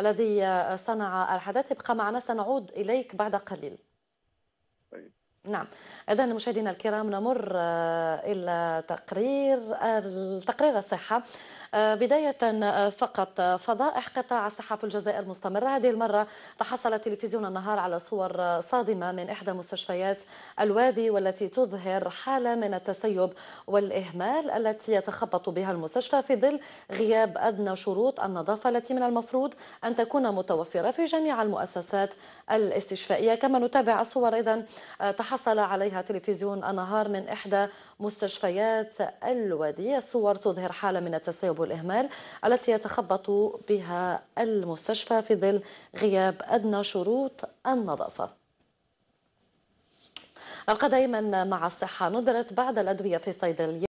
الذي صنع الحدث ابقى معنا سنعود إليك بعد قليل نعم اذا مشاهدينا الكرام نمر آه، الى تقرير التقرير آه، الصحه آه، بداية فقط فضائح قطاع الصحة في الجزائر مستمرة هذه المرة تحصل تلفزيون النهار على صور صادمة من إحدى مستشفيات الوادي والتي تظهر حالة من التسيب والإهمال التي يتخبط بها المستشفى في ظل غياب أدنى شروط النظافة التي من المفروض أن تكون متوفرة في جميع المؤسسات الاستشفائية كما نتابع الصور إذا تحصل حصل عليها تلفزيون النهار من إحدى مستشفيات الوادية الصور تظهر حالة من التسيب والإهمال التي يتخبط بها المستشفى في ظل غياب أدنى شروط النظافة نبقى دائما مع الصحة ندرت بعد الأدوية في صيدلية